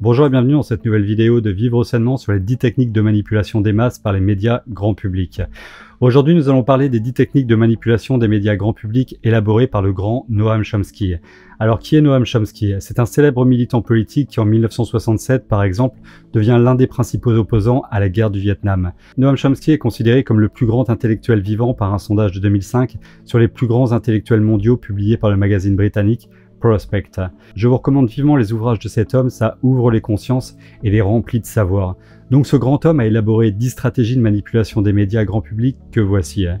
Bonjour et bienvenue dans cette nouvelle vidéo de Vivre sainement sur les 10 techniques de manipulation des masses par les médias grand public. Aujourd'hui, nous allons parler des 10 techniques de manipulation des médias grand public élaborées par le grand Noam Chomsky. Alors, qui est Noam Chomsky C'est un célèbre militant politique qui, en 1967, par exemple, devient l'un des principaux opposants à la guerre du Vietnam. Noam Chomsky est considéré comme le plus grand intellectuel vivant par un sondage de 2005 sur les plus grands intellectuels mondiaux publié par le magazine britannique Prospect. Je vous recommande vivement les ouvrages de cet homme, ça ouvre les consciences et les remplit de savoir. Donc ce grand homme a élaboré 10 stratégies de manipulation des médias grand public que voici. Hein.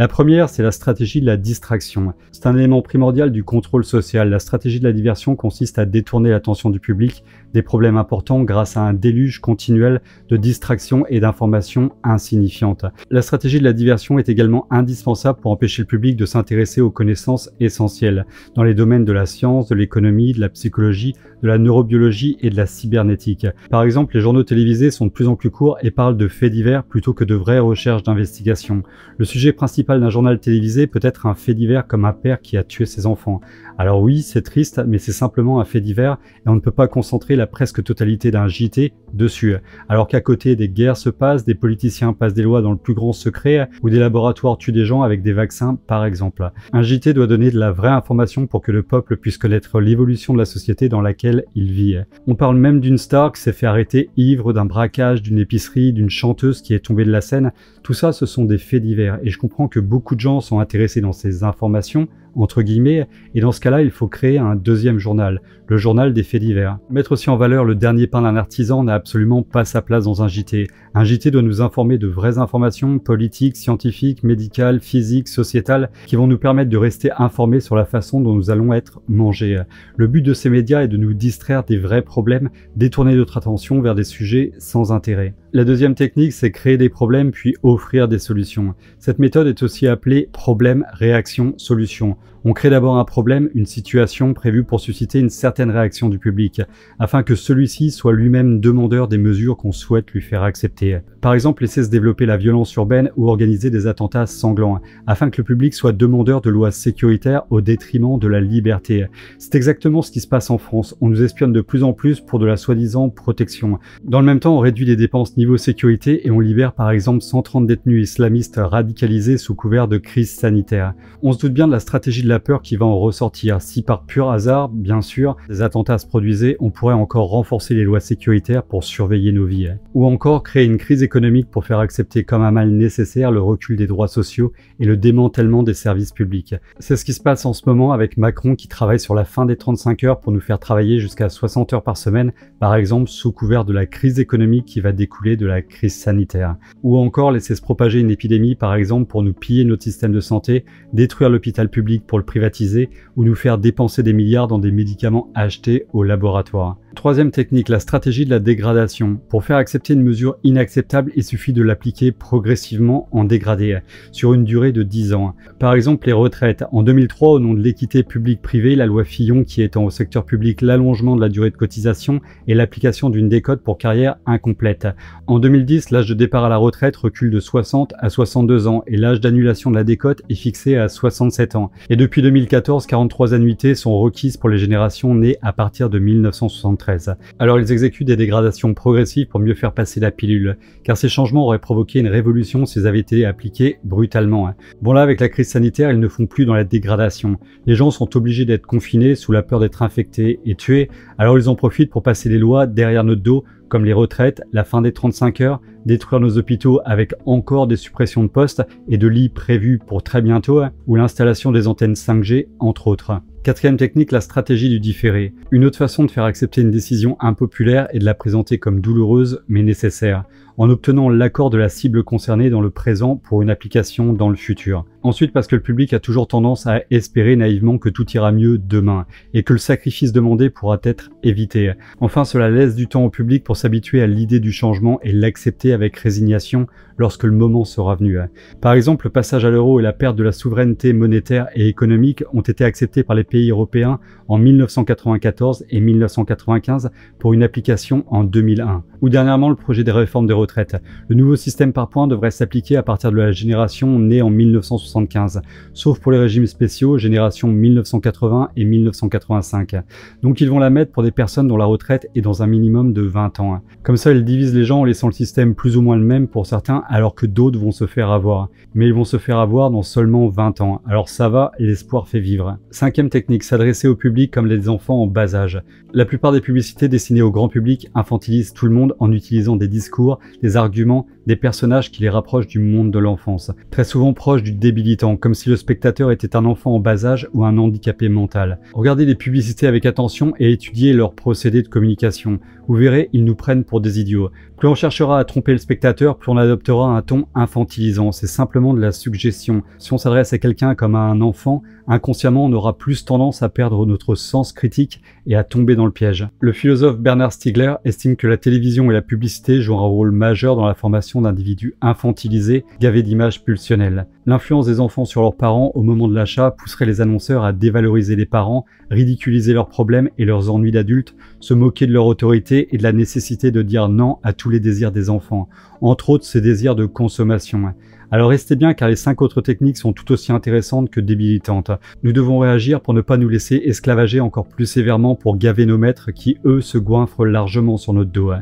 La première, c'est la stratégie de la distraction. C'est un élément primordial du contrôle social. La stratégie de la diversion consiste à détourner l'attention du public des problèmes importants grâce à un déluge continuel de distractions et d'informations insignifiantes. La stratégie de la diversion est également indispensable pour empêcher le public de s'intéresser aux connaissances essentielles dans les domaines de la science, de l'économie, de la psychologie de la neurobiologie et de la cybernétique. Par exemple, les journaux télévisés sont de plus en plus courts et parlent de faits divers plutôt que de vraies recherches d'investigation. Le sujet principal d'un journal télévisé peut être un fait divers comme un père qui a tué ses enfants. Alors oui, c'est triste, mais c'est simplement un fait divers et on ne peut pas concentrer la presque totalité d'un JT dessus. Alors qu'à côté, des guerres se passent, des politiciens passent des lois dans le plus grand secret ou des laboratoires tuent des gens avec des vaccins, par exemple. Un JT doit donner de la vraie information pour que le peuple puisse connaître l'évolution de la société dans laquelle il vit. On parle même d'une star qui s'est fait arrêter ivre d'un braquage, d'une épicerie, d'une chanteuse qui est tombée de la scène. Tout ça, ce sont des faits divers et je comprends que beaucoup de gens sont intéressés dans ces informations, entre guillemets, et dans ce cas-là, il faut créer un deuxième journal, le journal des faits divers. Mettre aussi en valeur le dernier pain d'un artisan n'a absolument pas sa place dans un JT. Un JT doit nous informer de vraies informations politiques, scientifiques, médicales, physiques, sociétales, qui vont nous permettre de rester informés sur la façon dont nous allons être mangés. Le but de ces médias est de nous distraire des vrais problèmes, détourner notre attention vers des sujets sans intérêt. La deuxième technique, c'est créer des problèmes puis offrir des solutions. Cette méthode est aussi appelée problème-réaction-solution. On crée d'abord un problème, une situation prévue pour susciter une certaine réaction du public, afin que celui-ci soit lui-même demandeur des mesures qu'on souhaite lui faire accepter. Par exemple, laisser se développer la violence urbaine ou organiser des attentats sanglants, afin que le public soit demandeur de lois sécuritaires au détriment de la liberté. C'est exactement ce qui se passe en France, on nous espionne de plus en plus pour de la soi-disant protection. Dans le même temps, on réduit les dépenses niveau sécurité et on libère par exemple 130 détenus islamistes radicalisés sous couvert de crise sanitaire. On se doute bien de la stratégie de la peur qui va en ressortir. Si par pur hasard, bien sûr, les attentats se produisaient, on pourrait encore renforcer les lois sécuritaires pour surveiller nos vies. Hein. Ou encore créer une crise économique pour faire accepter comme un mal nécessaire le recul des droits sociaux et le démantèlement des services publics. C'est ce qui se passe en ce moment avec Macron qui travaille sur la fin des 35 heures pour nous faire travailler jusqu'à 60 heures par semaine, par exemple sous couvert de la crise économique qui va découler de la crise sanitaire. Ou encore laisser se propager une épidémie, par exemple, pour nous piller notre système de santé, détruire l'hôpital public pour privatiser ou nous faire dépenser des milliards dans des médicaments achetés au laboratoire. Troisième technique, la stratégie de la dégradation. Pour faire accepter une mesure inacceptable, il suffit de l'appliquer progressivement en dégradé, sur une durée de 10 ans. Par exemple, les retraites. En 2003, au nom de l'équité publique-privée, la loi Fillon qui étend au secteur public l'allongement de la durée de cotisation et l'application d'une décote pour carrière incomplète. En 2010, l'âge de départ à la retraite recule de 60 à 62 ans et l'âge d'annulation de la décote est fixé à 67 ans. Et depuis 2014, 43 annuités sont requises pour les générations nées à partir de 1960. Alors ils exécutent des dégradations progressives pour mieux faire passer la pilule, car ces changements auraient provoqué une révolution s'ils avaient été appliqués brutalement. Hein. Bon là, avec la crise sanitaire, ils ne font plus dans la dégradation. Les gens sont obligés d'être confinés sous la peur d'être infectés et tués, alors ils en profitent pour passer des lois derrière notre dos comme les retraites, la fin des 35 heures, détruire nos hôpitaux avec encore des suppressions de postes et de lits prévus pour très bientôt, hein, ou l'installation des antennes 5G, entre autres. Quatrième technique, la stratégie du différé. Une autre façon de faire accepter une décision impopulaire est de la présenter comme douloureuse mais nécessaire, en obtenant l'accord de la cible concernée dans le présent pour une application dans le futur. Ensuite, parce que le public a toujours tendance à espérer naïvement que tout ira mieux demain, et que le sacrifice demandé pourra être évité. Enfin, cela laisse du temps au public pour s'habituer à l'idée du changement et l'accepter avec résignation lorsque le moment sera venu. Par exemple, le passage à l'euro et la perte de la souveraineté monétaire et économique ont été acceptés par les pays européens en 1994 et 1995 pour une application en 2001. Ou dernièrement, le projet des réformes des retraites. Le nouveau système par points devrait s'appliquer à partir de la génération née en 1960 sauf pour les régimes spéciaux générations 1980 et 1985. Donc ils vont la mettre pour des personnes dont la retraite est dans un minimum de 20 ans. Comme ça, ils divisent les gens en laissant le système plus ou moins le même pour certains, alors que d'autres vont se faire avoir. Mais ils vont se faire avoir dans seulement 20 ans. Alors ça va l'espoir fait vivre. Cinquième technique, s'adresser au public comme les enfants en bas âge. La plupart des publicités destinées au grand public infantilisent tout le monde en utilisant des discours, des arguments, des personnages qui les rapprochent du monde de l'enfance, très souvent proches du débilitant, comme si le spectateur était un enfant en bas âge ou un handicapé mental. Regardez les publicités avec attention et étudiez leurs procédés de communication. Vous verrez, ils nous prennent pour des idiots. Plus on cherchera à tromper le spectateur, plus on adoptera un ton infantilisant. C'est simplement de la suggestion. Si on s'adresse à quelqu'un comme à un enfant, inconsciemment on aura plus tendance à perdre notre sens critique et à tomber dans le piège. Le philosophe Bernard Stiegler estime que la télévision et la publicité jouent un rôle majeur dans la formation d'individus infantilisés, gavés d'images pulsionnelles. L'influence des enfants sur leurs parents au moment de l'achat pousserait les annonceurs à dévaloriser les parents, ridiculiser leurs problèmes et leurs ennuis d'adultes, se moquer de leur autorité et de la nécessité de dire non à tous les désirs des enfants, entre autres ces désirs de consommation. Alors restez bien car les cinq autres techniques sont tout aussi intéressantes que débilitantes. Nous devons réagir pour ne pas nous laisser esclavager encore plus sévèrement pour gaver nos maîtres qui eux se goinfrent largement sur notre dos.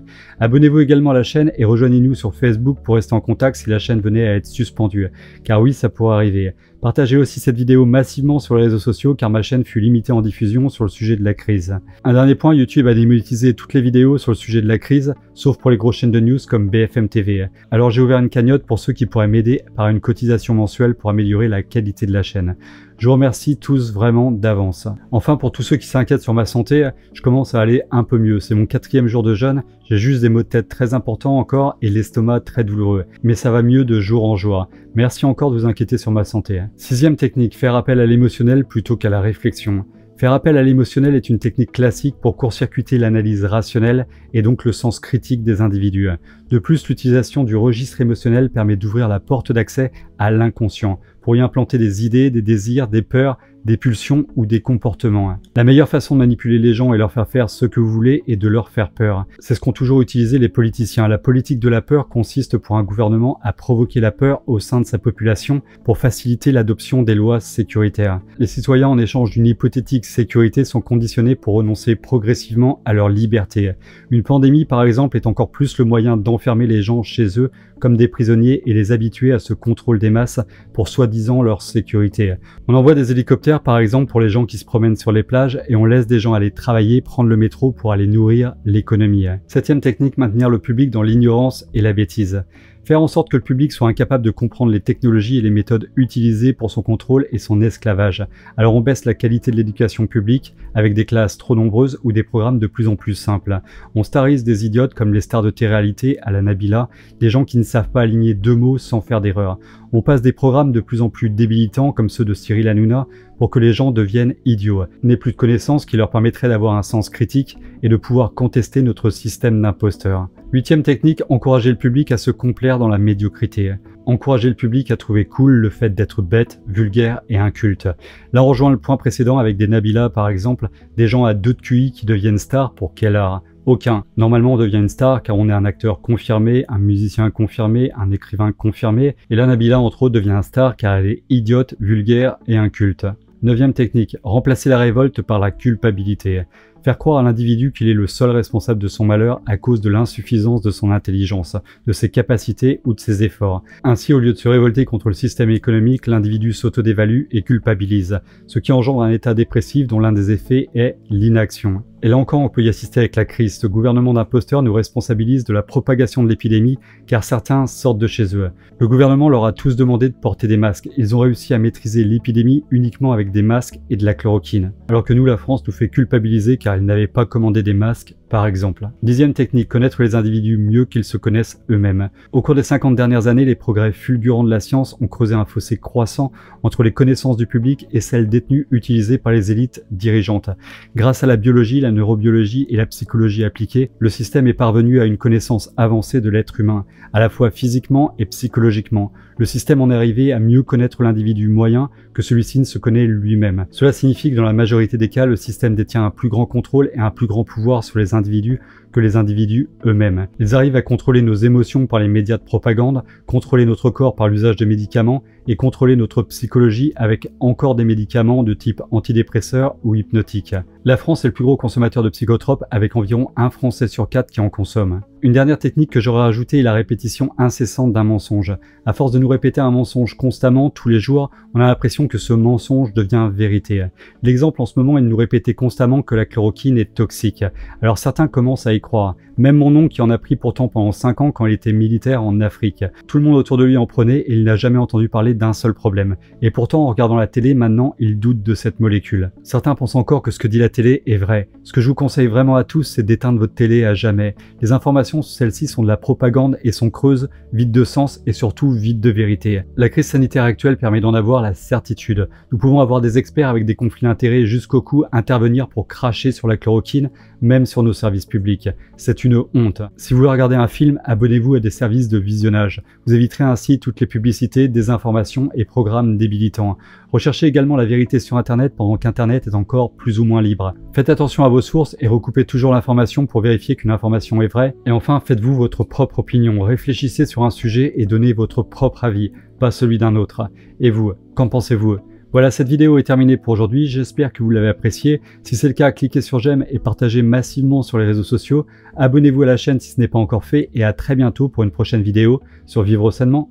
Abonnez-vous également à la chaîne et rejoignez-nous sur Facebook pour rester en contact si la chaîne venait à être suspendue. Car oui, ça pourrait arriver. Partagez aussi cette vidéo massivement sur les réseaux sociaux car ma chaîne fut limitée en diffusion sur le sujet de la crise. Un dernier point, YouTube a démonétisé toutes les vidéos sur le sujet de la crise, sauf pour les grosses chaînes de news comme BFM TV. Alors j'ai ouvert une cagnotte pour ceux qui pourraient m'aider par une cotisation mensuelle pour améliorer la qualité de la chaîne. Je vous remercie tous vraiment d'avance. Enfin, pour tous ceux qui s'inquiètent sur ma santé, je commence à aller un peu mieux. C'est mon quatrième jour de jeûne, j'ai juste des maux de tête très importants encore et l'estomac très douloureux. Mais ça va mieux de jour en jour. Merci encore de vous inquiéter sur ma santé. Sixième technique, faire appel à l'émotionnel plutôt qu'à la réflexion. Faire appel à l'émotionnel est une technique classique pour court-circuiter l'analyse rationnelle et donc le sens critique des individus. De plus, l'utilisation du registre émotionnel permet d'ouvrir la porte d'accès à l'inconscient pour y implanter des idées, des désirs, des peurs, des pulsions ou des comportements. Hein. La meilleure façon de manipuler les gens et leur faire faire ce que vous voulez est de leur faire peur. Hein. C'est ce qu'ont toujours utilisé les politiciens. La politique de la peur consiste pour un gouvernement à provoquer la peur au sein de sa population pour faciliter l'adoption des lois sécuritaires. Hein. Les citoyens en échange d'une hypothétique sécurité sont conditionnés pour renoncer progressivement à leur liberté. Une pandémie par exemple est encore plus le moyen d'enfermer les gens chez eux comme des prisonniers et les habituer à ce contrôle des masses pour soi-disant leur sécurité. On envoie des hélicoptères par exemple pour les gens qui se promènent sur les plages et on laisse des gens aller travailler, prendre le métro pour aller nourrir l'économie. Septième technique, maintenir le public dans l'ignorance et la bêtise. Faire en sorte que le public soit incapable de comprendre les technologies et les méthodes utilisées pour son contrôle et son esclavage. Alors on baisse la qualité de l'éducation publique avec des classes trop nombreuses ou des programmes de plus en plus simples. On starise des idiotes comme les stars de télé-réalité à la Nabila, des gens qui ne savent pas aligner deux mots sans faire d'erreur. On passe des programmes de plus en plus débilitants comme ceux de Cyril Hanouna pour que les gens deviennent idiots, n'aient plus de connaissances qui leur permettraient d'avoir un sens critique et de pouvoir contester notre système d'imposteurs. Huitième technique, encourager le public à se complaire dans la médiocrité. Encourager le public à trouver cool le fait d'être bête, vulgaire et inculte. Là on rejoint le point précédent avec des Nabila par exemple, des gens à deux de QI qui deviennent stars pour quel art aucun. Normalement, on devient une star car on est un acteur confirmé, un musicien confirmé, un écrivain confirmé. Et là, entre autres, devient un star car elle est idiote, vulgaire et inculte. Neuvième technique, remplacer la révolte par la culpabilité. Faire croire à l'individu qu'il est le seul responsable de son malheur à cause de l'insuffisance de son intelligence, de ses capacités ou de ses efforts. Ainsi, au lieu de se révolter contre le système économique, l'individu s'autodévalue et culpabilise, ce qui engendre un état dépressif dont l'un des effets est l'inaction. Et là encore, on peut y assister avec la crise. Ce gouvernement d'imposteurs nous responsabilise de la propagation de l'épidémie, car certains sortent de chez eux. Le gouvernement leur a tous demandé de porter des masques. Ils ont réussi à maîtriser l'épidémie uniquement avec des masques et de la chloroquine. Alors que nous, la France, nous fait culpabiliser car ils n'avaient pas commandé des masques par exemple. Dixième technique, connaître les individus mieux qu'ils se connaissent eux-mêmes. Au cours des 50 dernières années, les progrès fulgurants de la science ont creusé un fossé croissant entre les connaissances du public et celles détenues utilisées par les élites dirigeantes. Grâce à la biologie, la neurobiologie et la psychologie appliquée, le système est parvenu à une connaissance avancée de l'être humain, à la fois physiquement et psychologiquement le système en est arrivé à mieux connaître l'individu moyen que celui-ci ne se connaît lui-même. Cela signifie que dans la majorité des cas, le système détient un plus grand contrôle et un plus grand pouvoir sur les individus que les individus eux-mêmes. Ils arrivent à contrôler nos émotions par les médias de propagande, contrôler notre corps par l'usage de médicaments et contrôler notre psychologie avec encore des médicaments de type antidépresseur ou hypnotique. La France est le plus gros consommateur de psychotropes avec environ un Français sur quatre qui en consomme. Une dernière technique que j'aurais ajoutée est la répétition incessante d'un mensonge. À force de nous répéter un mensonge constamment, tous les jours, on a l'impression que ce mensonge devient vérité. L'exemple en ce moment est de nous répéter constamment que la chloroquine est toxique. Alors certains commencent à croire. Même mon oncle qui en a pris pourtant pendant 5 ans quand il était militaire en Afrique. Tout le monde autour de lui en prenait et il n'a jamais entendu parler d'un seul problème. Et pourtant, en regardant la télé, maintenant, il doute de cette molécule. Certains pensent encore que ce que dit la télé est vrai. Ce que je vous conseille vraiment à tous, c'est d'éteindre votre télé à jamais. Les informations sur celle-ci sont de la propagande et sont creuses, vides de sens et surtout vides de vérité. La crise sanitaire actuelle permet d'en avoir la certitude. Nous pouvons avoir des experts avec des conflits d'intérêts jusqu'au cou intervenir pour cracher sur la chloroquine, même sur nos services publics. C'est une honte. Si vous voulez regarder un film, abonnez-vous à des services de visionnage. Vous éviterez ainsi toutes les publicités, désinformations et programmes débilitants. Recherchez également la vérité sur Internet pendant qu'Internet est encore plus ou moins libre. Faites attention à vos sources et recoupez toujours l'information pour vérifier qu'une information est vraie. Et enfin, faites-vous votre propre opinion. Réfléchissez sur un sujet et donnez votre propre avis, pas celui d'un autre. Et vous, qu'en pensez-vous voilà, cette vidéo est terminée pour aujourd'hui, j'espère que vous l'avez appréciée. Si c'est le cas, cliquez sur j'aime et partagez massivement sur les réseaux sociaux. Abonnez-vous à la chaîne si ce n'est pas encore fait et à très bientôt pour une prochaine vidéo sur Vivre sainement